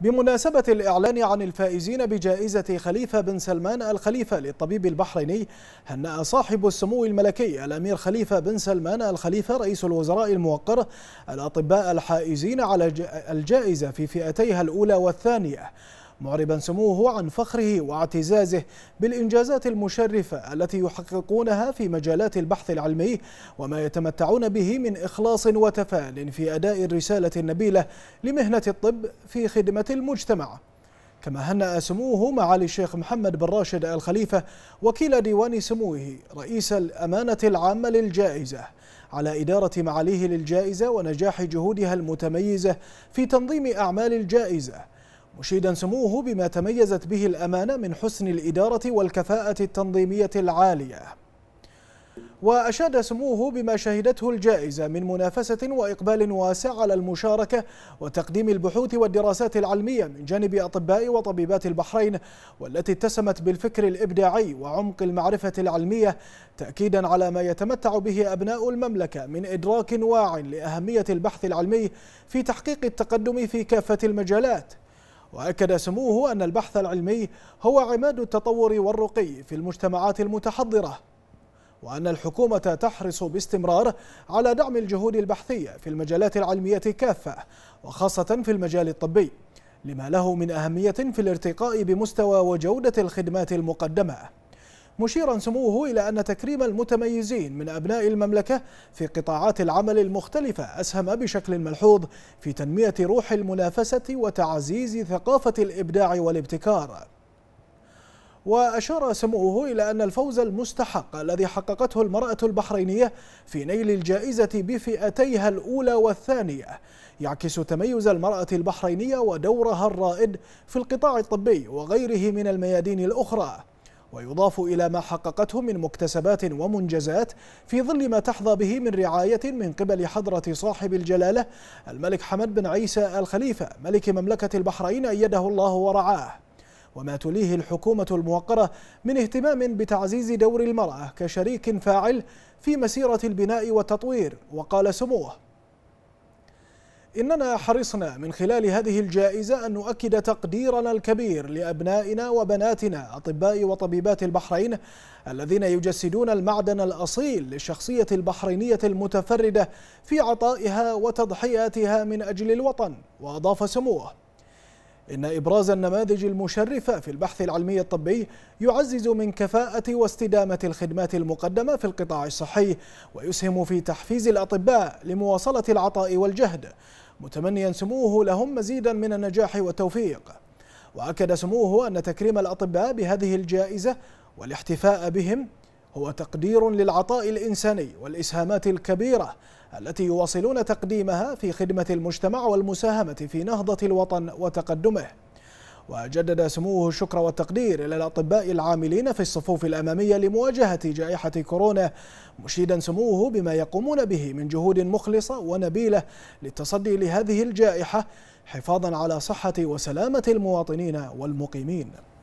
بمناسبة الإعلان عن الفائزين بجائزة خليفة بن سلمان الخليفة للطبيب البحريني هنأ صاحب السمو الملكي الأمير خليفة بن سلمان الخليفة رئيس الوزراء الموقر الأطباء الحائزين على الجائزة في فئتيها الأولى والثانية معربا سموه عن فخره واعتزازه بالإنجازات المشرفة التي يحققونها في مجالات البحث العلمي وما يتمتعون به من إخلاص وتفال في أداء الرسالة النبيلة لمهنة الطب في خدمة المجتمع كما هنأ سموه معالي الشيخ محمد بن راشد الخليفة وكيل ديوان سموه رئيس الأمانة العامة للجائزة على إدارة معاليه للجائزة ونجاح جهودها المتميزة في تنظيم أعمال الجائزة مشيدا سموه بما تميزت به الأمانة من حسن الإدارة والكفاءة التنظيمية العالية وأشاد سموه بما شهدته الجائزة من منافسة وإقبال واسع على المشاركة وتقديم البحوث والدراسات العلمية من جانب أطباء وطبيبات البحرين والتي اتسمت بالفكر الإبداعي وعمق المعرفة العلمية تأكيدا على ما يتمتع به أبناء المملكة من إدراك واع لأهمية البحث العلمي في تحقيق التقدم في كافة المجالات وأكد سموه أن البحث العلمي هو عماد التطور والرقي في المجتمعات المتحضرة وأن الحكومة تحرص باستمرار على دعم الجهود البحثية في المجالات العلمية كافة وخاصة في المجال الطبي لما له من أهمية في الارتقاء بمستوى وجودة الخدمات المقدمة مشيرا سموه إلى أن تكريم المتميزين من أبناء المملكة في قطاعات العمل المختلفة أسهم بشكل ملحوظ في تنمية روح المنافسة وتعزيز ثقافة الإبداع والابتكار وأشار سموه إلى أن الفوز المستحق الذي حققته المرأة البحرينية في نيل الجائزة بفئتيها الأولى والثانية يعكس تميز المرأة البحرينية ودورها الرائد في القطاع الطبي وغيره من الميادين الأخرى ويضاف إلى ما حققته من مكتسبات ومنجزات في ظل ما تحظى به من رعاية من قبل حضرة صاحب الجلالة الملك حمد بن عيسى الخليفة ملك مملكة البحرين أيده الله ورعاه وما تليه الحكومة الموقرة من اهتمام بتعزيز دور المرأة كشريك فاعل في مسيرة البناء والتطوير وقال سموه إننا حرصنا من خلال هذه الجائزة أن نؤكد تقديرنا الكبير لأبنائنا وبناتنا أطباء وطبيبات البحرين الذين يجسدون المعدن الأصيل للشخصية البحرينية المتفردة في عطائها وتضحياتها من أجل الوطن وأضاف سموه إن إبراز النماذج المشرفة في البحث العلمي الطبي يعزز من كفاءة واستدامة الخدمات المقدمة في القطاع الصحي ويسهم في تحفيز الأطباء لمواصلة العطاء والجهد متمنيا سموه لهم مزيدا من النجاح والتوفيق وأكد سموه أن تكريم الأطباء بهذه الجائزة والاحتفاء بهم هو تقدير للعطاء الإنساني والإسهامات الكبيرة التي يواصلون تقديمها في خدمة المجتمع والمساهمة في نهضة الوطن وتقدمه وجدد سموه الشكر والتقدير إلى الأطباء العاملين في الصفوف الأمامية لمواجهة جائحة كورونا مشيدا سموه بما يقومون به من جهود مخلصة ونبيلة للتصدي لهذه الجائحة حفاظا على صحة وسلامة المواطنين والمقيمين